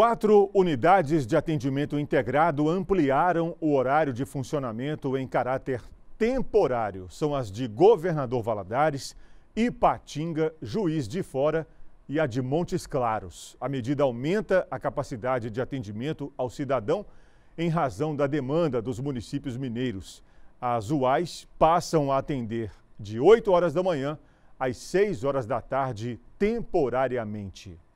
Quatro unidades de atendimento integrado ampliaram o horário de funcionamento em caráter temporário. São as de Governador Valadares, Ipatinga, Juiz de Fora e a de Montes Claros. A medida aumenta a capacidade de atendimento ao cidadão em razão da demanda dos municípios mineiros. As UAIs passam a atender de 8 horas da manhã às 6 horas da tarde temporariamente.